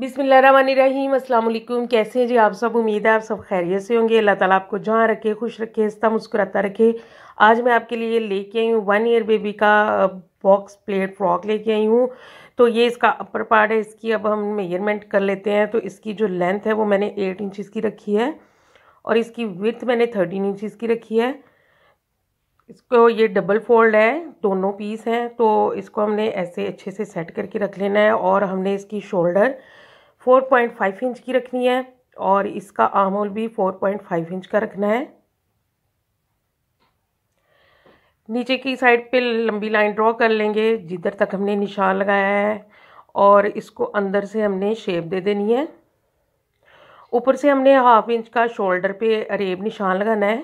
बिसमीम अल्लाम कैसे हैं जी आप सब उम्मीद है आप सब खैरियत से होंगे अल्लाह ताला आपको जहाँ रखे खुश रखे हंसता मुस्कुराता रखे आज मैं आपके लिए लेके आई हूँ वन ईयर बेबी का बॉक्स प्लेट फ्रॉक लेके आई हूँ तो ये इसका अपर पार्ट है इसकी अब हम मेजरमेंट कर लेते हैं तो इसकी जो लेंथ है वो मैंने एट इंचज़ की रखी है और इसकी विथ मैंने थर्टीन इंचज़ की रखी है इसको ये डबल फोल्ड है दोनों पीस हैं तो इसको हमने ऐसे अच्छे से सेट करके रख लेना है और हमने इसकी शोल्डर 4.5 इंच की रखनी है और इसका भी फ़ोर भी 4.5 इंच का रखना है नीचे की साइड पे लंबी लाइन ड्रॉ कर लेंगे जिधर तक हमने निशान लगाया है और इसको अंदर से हमने शेप दे देनी है ऊपर से हमने हाफ इंच का शोल्डर पे अरेब निशान लगाना है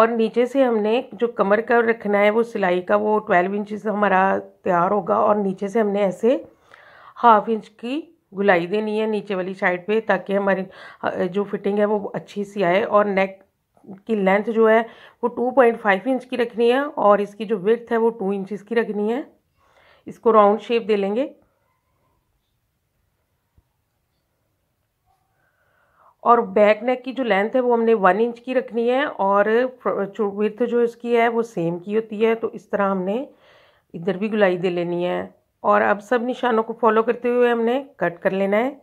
और नीचे से हमने जो कमर का रखना है वो सिलाई का वो ट्वेल्व इंच हमारा तैयार होगा और नीचे से हमने ऐसे हाफ इंच की गुलाई देनी है नीचे वाली साइड पे ताकि हमारी जो फिटिंग है वो अच्छी सी आए और नेक की लेंथ जो है वो टू पॉइंट फाइव इंच की रखनी है और इसकी जो विर्थ है वो टू इंच की रखनी है इसको राउंड शेप दे लेंगे और बैक नेक की जो लेंथ है वो हमने वन इंच की रखनी है और विर्थ जो इसकी है वो सेम की होती है तो इस तरह हमने इधर भी गुलाई दे लेनी है और अब सब निशानों को फॉलो करते हुए हमने कट कर लेना है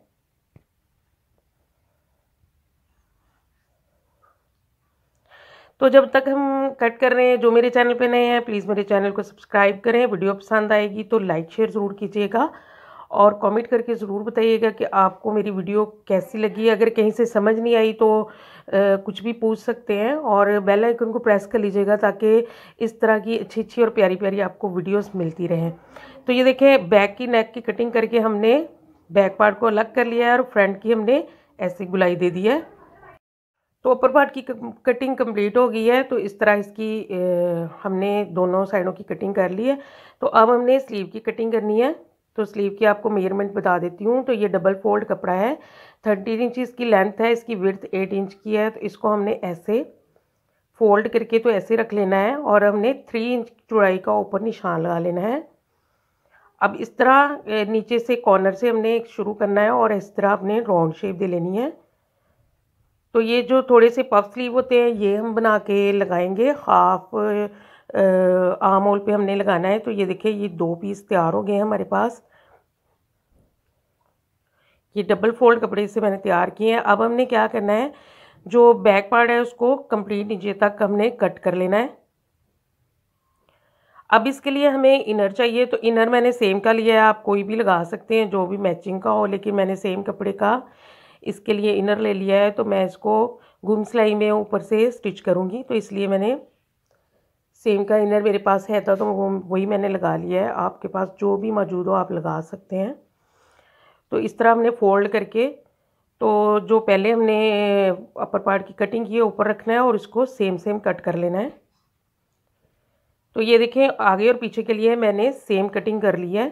तो जब तक हम कट कर रहे हैं जो मेरे चैनल पे नए हैं प्लीज़ मेरे चैनल को सब्सक्राइब करें वीडियो पसंद आएगी तो लाइक शेयर ज़रूर कीजिएगा और कमेंट करके ज़रूर बताइएगा कि आपको मेरी वीडियो कैसी लगी अगर कहीं से समझ नहीं आई तो आ, कुछ भी पूछ सकते हैं और बेल आइकन को प्रेस कर लीजिएगा ताकि इस तरह की अच्छी अच्छी और प्यारी प्यारी आपको वीडियोस मिलती रहें तो ये देखें बैक की नेक की कटिंग करके हमने बैक पार्ट को अलग कर लिया है और फ्रंट की हमने ऐसी गुलाई दे दी है तो अपर पार्ट की कटिंग कंप्लीट हो गई है तो इस तरह इसकी ए, हमने दोनों साइडों की कटिंग कर ली है तो अब हमने स्लीव की कटिंग करनी है तो स्लीव की आपको मेजरमेंट बता देती हूँ तो ये डबल फोल्ड कपड़ा है थर्टीन इंच इसकी लेंथ है इसकी विर्थ एट इंच की है तो इसको हमने ऐसे फोल्ड करके तो ऐसे रख लेना है और हमने थ्री इंच चौड़ाई का ऊपर निशान लगा लेना है अब इस तरह नीचे से कॉर्नर से हमने शुरू करना है और इस तरह आपने राउंड शेप दे लेनी है तो ये जो थोड़े से पफ स्लीव होते हैं ये हम बना के लगाएंगे हाफ आम ऑल पे हमने लगाना है तो ये देखिए ये दो पीस तैयार हो गए हैं हमारे पास ये डबल फोल्ड कपड़े से मैंने तैयार किए हैं अब हमने क्या करना है जो बैक पार्ट है उसको कंप्लीट नीचे तक हमने कट कर लेना है अब इसके लिए हमें इनर चाहिए तो इनर मैंने सेम का लिया है आप कोई भी लगा सकते हैं जो भी मैचिंग का हो लेकिन मैंने सेम कपड़े का इसके लिए इनर ले लिया है तो मैं इसको गुम सिलाई में ऊपर से स्टिच करूँगी तो इसलिए मैंने सेम का इनर मेरे पास है था तो वो वही मैंने लगा लिया है आपके पास जो भी मौजूद हो आप लगा सकते हैं तो इस तरह हमने फोल्ड करके तो जो पहले हमने अपर पार्ट की कटिंग की है ऊपर रखना है और इसको सेम सेम कट कर लेना है तो ये देखें आगे और पीछे के लिए मैंने सेम कटिंग कर ली है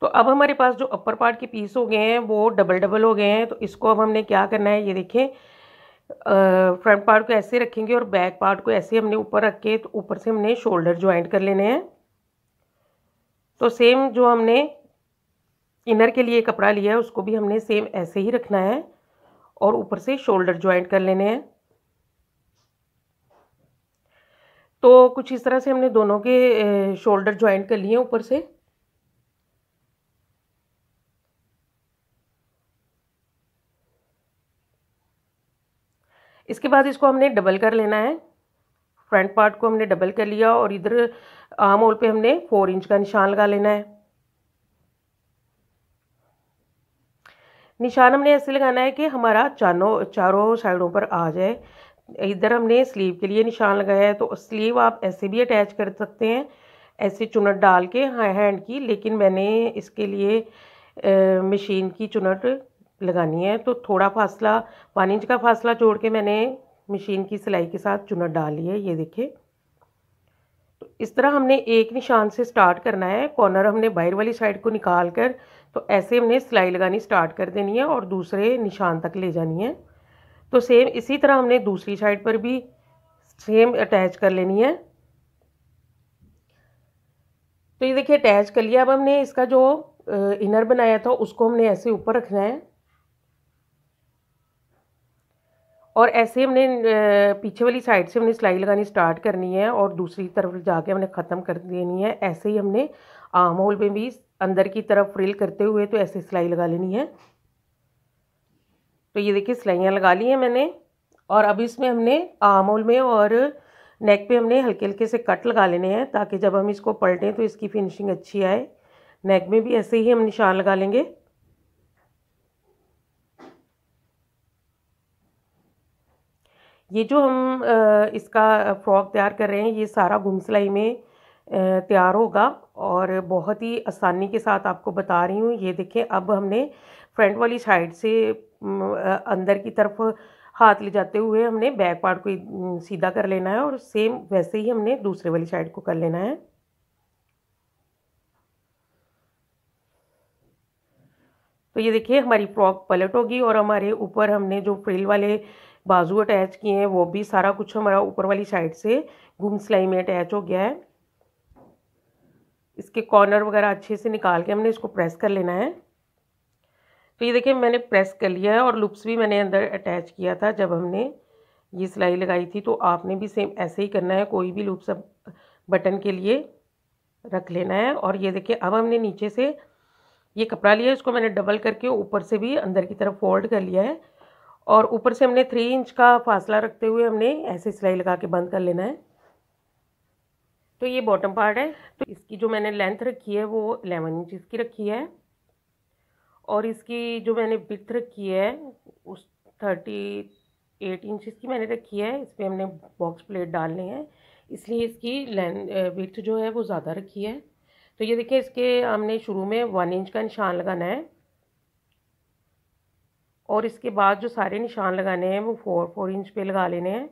तो अब हमारे पास जो अपर पार्ट के पीस हो गए हैं वो डबल डबल हो गए हैं तो इसको अब हमने क्या करना है ये देखें फ्रंट पार्ट को ऐसे रखेंगे और बैक पार्ट को ऐसे हमने ऊपर रख के तो ऊपर से हमने शोल्डर ज्वाइंट कर लेने हैं तो सेम जो हमने इनर के लिए कपड़ा लिया है उसको भी हमने सेम ऐसे ही रखना है और ऊपर से शोल्डर ज्वाइंट कर लेने हैं तो कुछ इस तरह से हमने दोनों के शोल्डर ज्वाइंट कर लिए ऊपर से बाद इसको हमने डबल कर लेना है फ्रंट पार्ट को हमने डबल कर लिया और इधर आर्म होल पे हमने फोर इंच का निशान लगा लेना है निशान हमने ऐसे लगाना है कि हमारा चारों चारों साइडों पर आ जाए इधर हमने स्लीव के लिए निशान लगाया है तो स्लीव आप ऐसे भी अटैच कर सकते हैं ऐसे चुनट डाल के हाँ हैंड की लेकिन मैंने इसके लिए मशीन की चुनट लगानी है तो थोड़ा फासला वन इंच का फासला जोड़ के मैंने मशीन की सिलाई के साथ चुनट डाली है ये देखिए तो इस तरह हमने एक निशान से स्टार्ट करना है कॉर्नर हमने बाहर वाली साइड को निकाल कर तो ऐसे हमने सिलाई लगानी स्टार्ट कर देनी है और दूसरे निशान तक ले जानी है तो सेम इसी तरह हमने दूसरी साइड पर भी सेम अटैच कर लेनी है तो ये देखिए अटैच कर लिया अब हमने इसका जो इनर बनाया था उसको हमने ऐसे ऊपर रखना है और ऐसे हमने पीछे वाली साइड से हमने सिलाई लगानी स्टार्ट करनी है और दूसरी तरफ जाके हमने ख़त्म कर देनी है ऐसे ही हमने आम होल में भी अंदर की तरफ फ्रिल करते हुए तो ऐसे सिलाई लगा लेनी है तो ये देखिए सिलाइयाँ लगा ली हैं मैंने और अब इसमें हमने आम होल में और नेक पे हमने हल्के हल्के से कट लगा लेने हैं ताकि जब हम इसको पलटें तो इसकी फिनिशिंग अच्छी आए नेक में भी ऐसे ही हम निशान लगा लेंगे ये जो हम इसका फ्रॉक तैयार कर रहे हैं ये सारा घुमसलाई सिलाई में तैयार होगा और बहुत ही आसानी के साथ आपको बता रही हूँ ये देखें अब हमने फ्रंट वाली साइड से अंदर की तरफ हाथ ले जाते हुए हमने बैक पार्ट को सीधा कर लेना है और सेम वैसे ही हमने दूसरे वाली साइड को कर लेना है तो ये देखिए हमारी फ्रॉक पलट होगी और हमारे ऊपर हमने जो फ्रिल वाले बाजू अटैच किए हैं वो भी सारा कुछ हमारा ऊपर वाली साइड से गुम सिलाई में अटैच हो गया है इसके कॉर्नर वगैरह अच्छे से निकाल के हमने इसको प्रेस कर लेना है तो ये देखिए मैंने प्रेस कर लिया है और लुप्स भी मैंने अंदर अटैच किया था जब हमने ये सिलाई लगाई थी तो आपने भी सेम ऐसे ही करना है कोई भी लुप्स बटन के लिए रख लेना है और ये देखिए अब हमने नीचे से ये कपड़ा लिया इसको मैंने डबल करके ऊपर से भी अंदर की तरफ फोल्ड कर लिया है और ऊपर से हमने थ्री इंच का फासला रखते हुए हमने ऐसे सिलाई लगा के बंद कर लेना है तो ये बॉटम पार्ट है तो इसकी जो मैंने लेंथ रखी है वो एलेवन इंच की रखी है और इसकी जो मैंने विथ रखी है उस थर्टी एट इंच की मैंने रखी है इस पर हमने बॉक्स प्लेट डालने हैं इसलिए इसकी लेंथ विथ जो है वो ज़्यादा रखी है तो ये देखिए इसके हमने शुरू में वन इंच का निशान लगाना है और इसके बाद जो सारे निशान लगाने हैं वो फोर फोर इंच पे लगा लेने हैं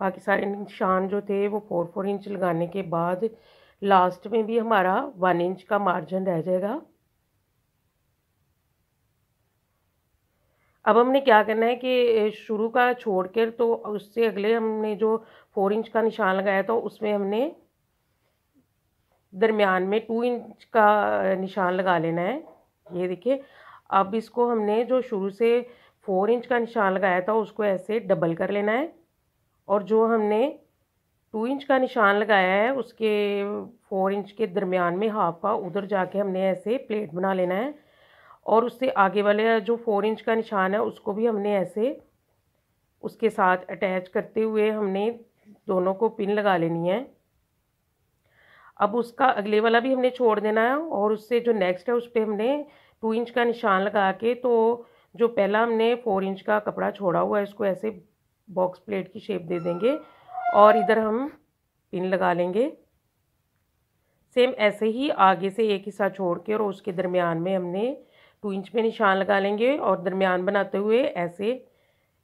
बाकी सारे निशान जो थे वो फोर फोर इंच लगाने के बाद लास्ट में भी हमारा वन इंच का मार्जिन रह जाएगा अब हमने क्या करना है कि शुरू का छोड़ कर तो उससे अगले हमने जो फोर इंच का निशान लगाया था उसमें हमने दरमियान में टू इंच का निशान लगा लेना है ये देखिए अब इसको हमने जो शुरू से फोर इंच का निशान लगाया था उसको ऐसे डबल कर लेना है और जो हमने टू इंच का निशान लगाया है उसके फोर इंच के दरमियान में हाफ का उधर जाके हमने ऐसे प्लेट बना लेना है और उससे आगे वाले जो फोर इंच का निशान है उसको भी हमने ऐसे उसके साथ अटैच करते हुए हमने दोनों को पिन लगा लेनी है अब उसका अगले वाला भी हमने छोड़ देना है और उससे जो नेक्स्ट है उस पर हमने टू इंच का निशान लगा के तो जो पहला हमने फोर इंच का कपड़ा छोड़ा हुआ है इसको ऐसे बॉक्स प्लेट की शेप दे देंगे और इधर हम पिन लगा लेंगे सेम ऐसे ही आगे से एक हिस्सा छोड़ के और उसके दरमियान में हमने टू इंच पे निशान लगा लेंगे और दरमियान बनाते हुए ऐसे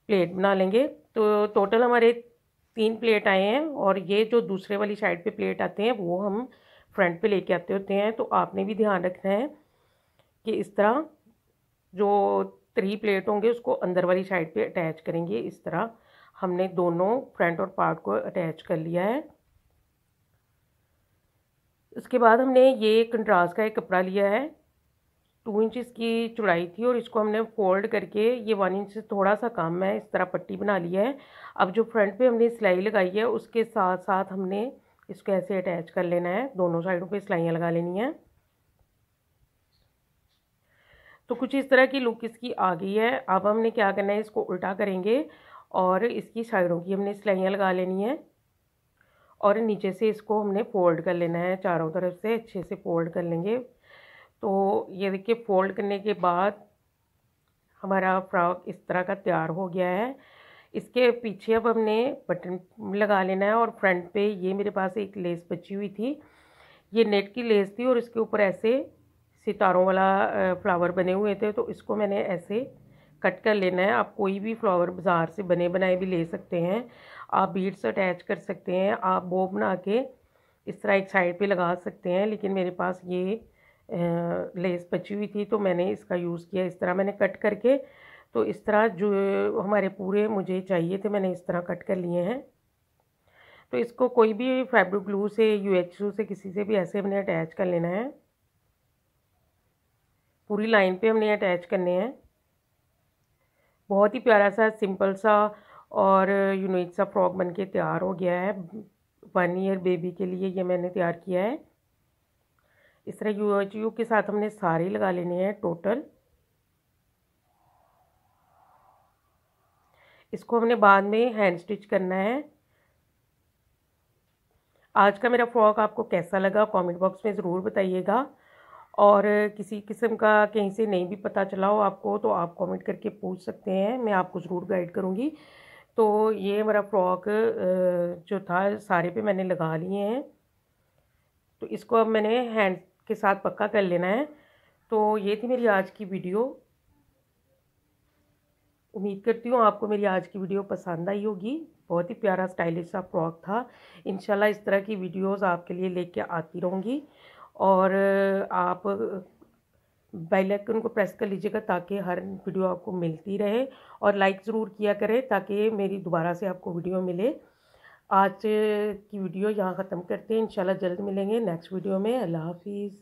प्लेट बना लेंगे तो टोटल हमारे तीन प्लेट आए हैं और ये जो दूसरे वाली साइड पे प्लेट आते हैं वो हम फ्रंट पे लेके आते होते हैं तो आपने भी ध्यान रखना है कि इस तरह जो थ्री प्लेट होंगे उसको अंदर वाली साइड पे अटैच करेंगे इस तरह हमने दोनों फ्रंट और पार्ट को अटैच कर लिया है उसके बाद हमने ये कंट्रास्ट का एक कपड़ा लिया है टू इंच इसकी चुड़ाई थी और इसको हमने फोल्ड करके ये वन इंच थोड़ा सा कम है इस तरह पट्टी बना ली है अब जो फ्रंट पे हमने सिलाई लगाई है उसके साथ साथ हमने इसको ऐसे अटैच कर लेना है दोनों साइडों पे सिलाइयाँ लगा लेनी है तो कुछ इस तरह की लुक इसकी आ गई है अब हमने क्या करना है इसको उल्टा करेंगे और इसकी साइडों की हमने सिलाइयाँ लगा लेनी है और नीचे से इसको हमने फोल्ड कर लेना है चारों तरफ से अच्छे से फोल्ड कर लेंगे तो ये देखिए फोल्ड करने के बाद हमारा फ्रॉक इस तरह का तैयार हो गया है इसके पीछे अब हमने बटन लगा लेना है और फ्रंट पे ये मेरे पास एक लेस बची हुई थी ये नेट की लेस थी और इसके ऊपर ऐसे सितारों वाला फ्लावर बने हुए थे तो इसको मैंने ऐसे कट कर लेना है आप कोई भी फ्लावर बाज़ार से बने बनाए भी ले सकते हैं आप बीड्स अटैच कर सकते हैं आप वो बना के इस तरह एक साइड पे लगा सकते हैं लेकिन मेरे पास ये लेस बची हुई थी तो मैंने इसका यूज़ किया इस तरह मैंने कट करके तो इस तरह जो हमारे पूरे मुझे चाहिए थे मैंने इस तरह कट कर लिए हैं तो इसको कोई भी फैब्रिक ग्लू से यू एच से किसी से भी ऐसे हमने अटैच कर लेना है पूरी लाइन पे हमने अटैच करने हैं बहुत ही प्यारा सा सिंपल सा और यूनिक सा फ्रॉक बन के तैयार हो गया है वन ईयर बेबी के लिए ये मैंने तैयार किया है इस तरह यू एच यू के साथ हमने सारे लगा लेने हैं टोटल इसको हमने बाद में हैंड स्टिच करना है आज का मेरा फ्रॉक आपको कैसा लगा कमेंट बॉक्स में ज़रूर बताइएगा और किसी किस्म का कहीं से नहीं भी पता चला हो आपको तो आप कमेंट करके पूछ सकते हैं मैं आपको ज़रूर गाइड करूँगी तो ये मेरा फ्रॉक जो था सारे पे मैंने लगा लिए हैं तो इसको अब मैंने हैंड के साथ पक्का कर लेना है तो ये थी मेरी आज की वीडियो उम्मीद करती हूँ आपको मेरी आज की वीडियो पसंद आई होगी बहुत ही प्यारा स्टाइलिश सा फ्रॉक था इनशाला इस तरह की वीडियोस आपके लिए लेके आती रहूँगी और आप बेल आइकन को प्रेस कर लीजिएगा ताकि हर वीडियो आपको मिलती रहे और लाइक ज़रूर किया करें ताकि मेरी दोबारा से आपको वीडियो मिले आज की वीडियो यहाँ ख़त्म करते हैं इंशाल्लाह जल्द मिलेंगे नेक्स्ट वीडियो में अल्लाह हाफिज़